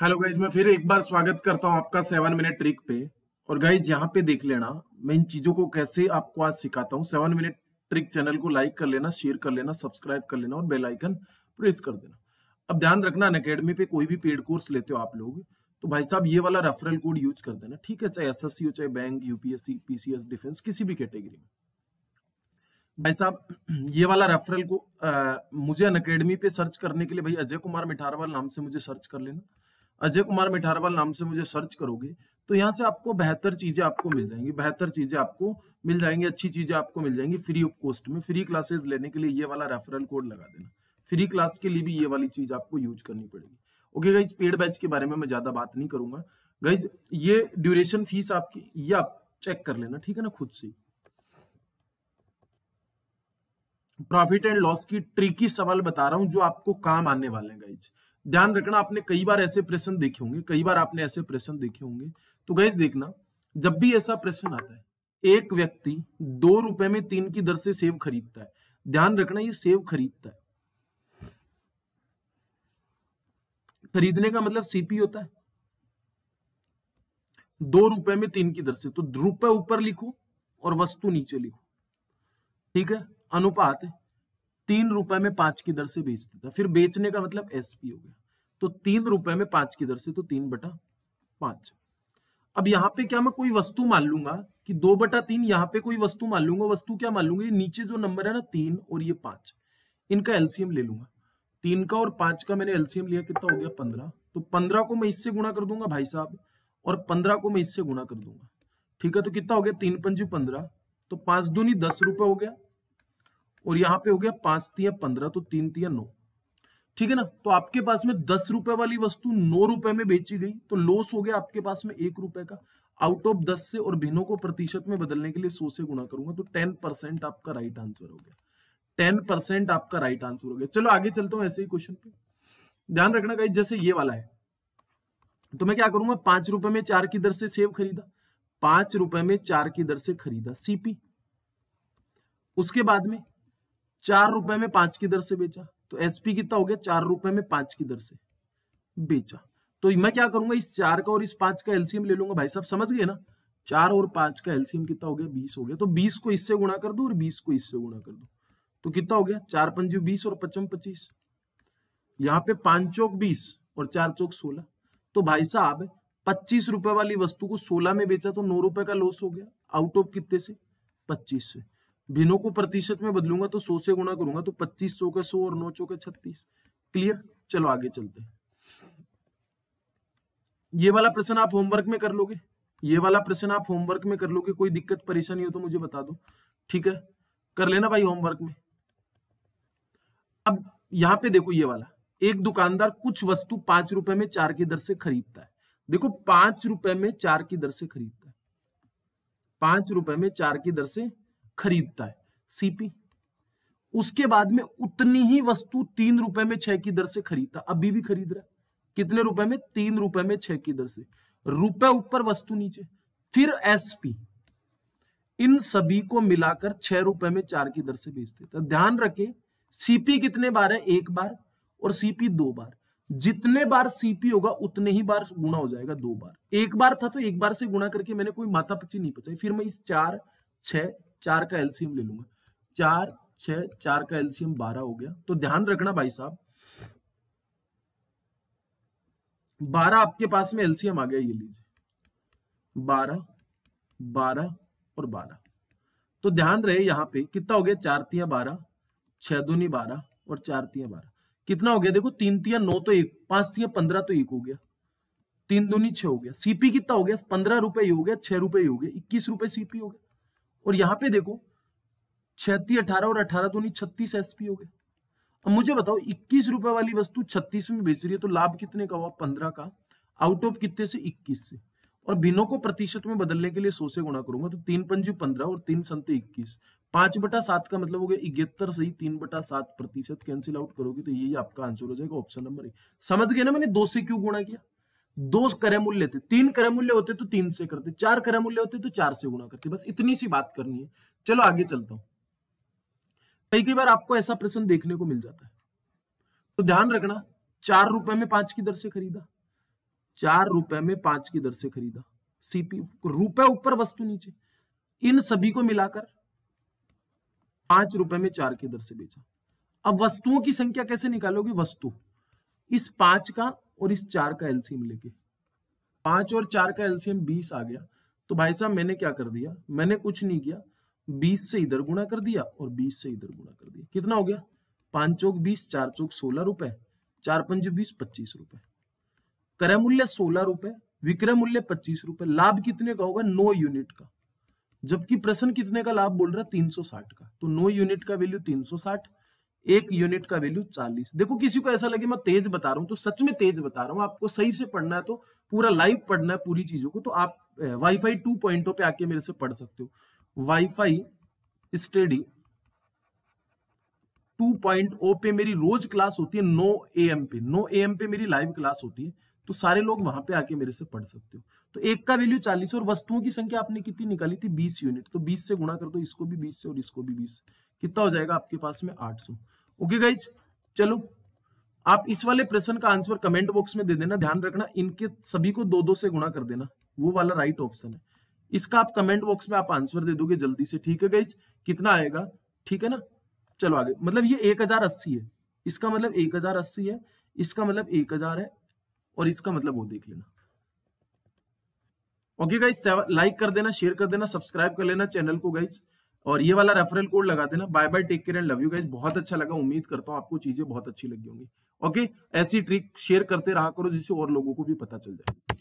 hello guys मैं फिर एक बार स्वागत करता हूँ आपका सेवन मिनट ट्रिक पे और गाइज यहाँ पे देख लेना मैं इन चीजों को कैसे आपको आज सिखाता हूँ सेवन मिनट ट्रिक चैनल को लाइक कर लेना शेयर कर लेना सब्सक्राइब कर लेना और बेल आइकन प्रेस कर देना अब ध्यान रखना अनकेडमी पे कोई भी पेड कोर्स लेते हो आप लोग तो भाई साहब ये वाला रेफरल कोड यूज कर देना ठीक है चाहे एस हो चाहे बैंक यूपीएससी पीसीएस डिफेंस किसी भी कैटेगरी में भाई साहब ये वाला रेफरल को आ, मुझे अनकेडमी पे सर्च करने के लिए भाई अजय कुमार मिठारवाल नाम से मुझे सर्च कर लेना अजय कुमार मिठारवाल नाम से मुझे सर्च करोगे तो यहाँ से आपको बेहतर चीजें आपको मिल जाएंगी बेहतर चीजें आपको मिल जाएंगी अच्छी चीजें आपको मिल जाएंगी फ्री ऑफ कॉस्ट में फ्री क्लासेस लेने के लिए ये वाला रेफरल कोड लगा देना फ्री क्लास के लिए भी ये वाली चीज आपको यूज करनी पड़ेगी ओके गाइज पेड बैच के बारे में मैं ज्यादा बात नहीं करूंगा गाइज ये ड्यूरेशन फीस आपकी ये आप चेक कर लेना ठीक है ना खुद से प्रॉफिट एंड लॉस की ट्रिकी सवाल बता रहा हूं जो आपको काम आने वाले हैं गाइज ध्यान रखना आपने कई बार ऐसे प्रश्न देखे होंगे कई बार आपने ऐसे प्रश्न देखे होंगे तो गैस देखना जब भी ऐसा प्रश्न आता है एक व्यक्ति दो रुपए में तीन की दर से सेब खरीदता है ध्यान रखना ये सेब खरीदता है खरीदने का मतलब सीपी होता है दो रुपए में तीन की दर से तो रुपए ऊपर लिखो और वस्तु नीचे लिखो ठीक है अनुपात है तीन रुपए में पांच की दर से बेचता था फिर बेचने का मतलब एसपी हो गया तो तीन रुपए में पांच की दर से तो तीन बटा पांच अब यहाँ पे क्या मैं कोई वस्तु मान लूंगा कि दो बटा तीन यहाँ पे कोई वस्तु मान लूंगा वस्तु क्या मान लूंगा ये नीचे जो नंबर है ना तीन और ये पांच इनका एलसीएम ले लूंगा तीन का और पांच का मैंने एलसीएम लिया कितना हो गया पंद्रह तो पंद्रह को मैं इससे गुणा कर दूंगा भाई साहब और पंद्रह को मैं इससे गुणा कर दूंगा ठीक है तो कितना हो गया तीन पंजी पंद्रह तो पांच दूनी दस रुपए हो गया और यहाँ पे हो गया पांच तीन पंद्रह तो तीन तीन नौ ठीक है ना तो आपके पास में दस रुपए वाली वस्तु नौ रुपए में बेची गई तो लॉस हो गया आपके पास में एक रुपए का आउट ऑफ दस से और भिन्नों को प्रतिशत में बदलने के लिए सौ से गुणा करूंगा तो टेन परसेंट आपका राइट आंसर हो गया टेन परसेंट आपका राइट आंसर हो गया चलो आगे चलता हूं ऐसे ही क्वेश्चन पे ध्यान रखना गाइस जैसे ये वाला है तो मैं क्या करूंगा पांच रुपए में चार की दर से सेव खरीदा पांच रुपए में चार की दर से खरीदा सीपी उसके बाद में चार रुपए में पांच की दर से बेचा तो एसपी कितना हो गया चार रुपए में पांच की दर से बेचा तो मैं क्या करूंगा इस चार का और इस पांच का एलसीएम ले लूंगा भाई साहब समझ गए ना चार और पांच का एलसीएम कितना हो गया बीस हो गया तो बीस को इससे गुणा कर दो और बीस को इससे गुणा कर दो तो कितना हो गया चार पंजू बीस और पचम पच्चीस यहाँ पे पांच चौक बीस और चार चौक सोलह तो भाई साहब पच्चीस रुपए वाली वस्तु को सोलह में बेचा तो नौ रुपए का लॉस हो गया आउट ऑफ कितने से पच्चीस से भिनों को प्रतिशत में बदलूंगा तो सौ से गुणा करूंगा तो पच्चीस सौ का सौ और नौ सौ का छत्तीस क्लियर चलो आगे चलते हैं ये वाला प्रश्न आप होमवर्क में कर लोगे ये वाला प्रश्न आप होमवर्क में कर लोगे कोई दिक्कत परेशानी हो तो मुझे बता दो ठीक है कर लेना भाई होमवर्क में अब यहाँ पे देखो ये वाला एक दुकानदार कुछ वस्तु पांच रुपए में चार की दर से खरीदता है देखो पांच रुपए में चार की दर से खरीदता है पांच रुपए में चार की दर से खरीदता है सीपी उसके बाद में उतनी ही वस्तु तीन रुपए में छह की दर से खरीदता अभी भी खरीद रहा है कितने रुपए में तीन रुपए में छह की दर से रुपए ऊपर वस्तु नीचे फिर एसपी इन सभी को मिलाकर छह रुपए में चार की दर से बेचते तो ध्यान रखे सीपी कितने बार है एक बार और सीपी दो बार जितने बार सीपी होगा उतने ही बार गुणा हो जाएगा दो बार एक बार था तो एक बार से गुणा करके मैंने कोई माथा पची नहीं पचाई फिर मैं इस चार छह चार का एल्सियम ले लूंगा चार छ चार का एल्सियम बारह हो गया तो ध्यान रखना भाई साहब बारह आपके पास में एल्सियम आ गया ये लीजिए बारह बारह और बारह तो ध्यान रहे यहाँ पे कितना हो गया चार तिया बारह छह दूनी बारह और चार तिया बारह कितना हो गया देखो तीन तिया नौ तो एक पांच तिया पंद्रह तो एक हो गया तीन दूनी छह हो गया सीपी कितना हो गया पंद्रह रुपए ही हो गया छह रुपए ही हो गया इक्कीस रुपए सीपी हो गया और यहां पे देखो छिहत्तर अठारह और अठारह तो नहीं छत्तीस एसपी हो गए अब मुझे बताओ इक्कीस रुपए वाली वस्तु छत्तीस में बेच रही है तो लाभ कितने का हुआ पंद्रह का आउट ऑफ कितने से इक्कीस से और बिनों को प्रतिशत में बदलने के लिए सो से गुणा करूंगा तो तीन पंजी पंद्रह और तीन संत इक्कीस पांच बटा सात का मतलब हो गया इकहत्तर सही तीन बटा सात प्रतिशत कैंसिल आउट करोगे तो यही आपका आंसर हो जाएगा ऑप्शन नंबर एक समझ गए ना मैंने दो से क्यों गुणा किया दो क्रय मूल्य थे तीन क्रय मूल्य होते तो तीन से करते चार क्रय मूल्य होते तो चार से गुणा करते बस इतनी सी बात करनी है चलो आगे चलता हूं कई कई बार आपको ऐसा प्रश्न देखने को मिल जाता है तो ध्यान रखना चार रुपए में पांच की दर से खरीदा चार रुपए में पांच की दर से खरीदा सीपी रुपए ऊपर वस्तु नीचे इन सभी को मिलाकर पांच रुपए में चार की दर से बेचा अब वस्तुओं की संख्या कैसे निकालोगे वस्तु इस पांच का और इस चार का एल्सियम लेके पांच और चार का एल्सियम बीस आ गया तो भाई साहब मैंने क्या कर दिया मैंने कुछ नहीं किया बीस से इधर गुणा कर दिया और बीस से इधर गुणा कर दिया कितना हो गया पांच चौक बीस चार चौक सोलह रुपए चार पंच बीस पच्चीस रुपए क्रय मूल्य सोलह रुपए विक्रय मूल्य पच्चीस रुपए लाभ कितने का होगा नौ यूनिट का जबकि प्रश्न कितने का लाभ बोल रहा है तीन सौ साठ का तो नौ यूनिट का वैल्यू तीन सौ साठ एक यूनिट का वैल्यू चालीस देखो किसी को ऐसा लगे मैं तेज बता रहा हूँ तो सच में तेज बता रहा हूँ आपको सही से पढ़ना है तो पूरा लाइव पढ़ना है पूरी चीजों को तो आप वाईफाई टू पॉइंटों पे आके मेरे से पढ़ सकते हो WiFi Study two point O पे मेरी रोज क्लास होती है नो ए एम पे नो ए एम पे मेरी लाइव क्लास होती है तो सारे लोग वहां पे आके मेरे से पढ़ सकते हो तो एक का वैल्यू चालीस और वस्तुओं की संख्या आपने कितनी निकाली थी बीस यूनिट तो बीस से गुणा कर दो इसको भी बीस से और इसको भी बीस कितना हो जाएगा आपके पास में 800 ओके गाइज चलो आप इस वाले प्रश्न का आंसर कमेंट बॉक्स में दे देना ध्यान रखना इनके सभी को दो दो से गुणा कर देना वो वाला राइट ऑप्शन है इसका आप कमेंट बॉक्स में आप आंसर दे दोगे जल्दी से ठीक है गाइज कितना आएगा ठीक है ना चलो आगे मतलब ये एक हजार अस्सी है इसका मतलब एक हजार अस्सी है इसका मतलब एक हजार है और इसका मतलब वो देख लेना ओके गाइज लाइक कर देना शेयर कर देना सब्सक्राइब कर लेना चैनल को गाइज और ये वाला रेफरल कोड लगा देना bye bye take care and love you guys बहुत अच्छा लगा उम्मीद करता हूँ आपको चीजें बहुत अच्छी लगी होंगी ओके ऐसी ट्रिक शेयर करते रहा करो जिससे और लोगों को भी पता चल जाए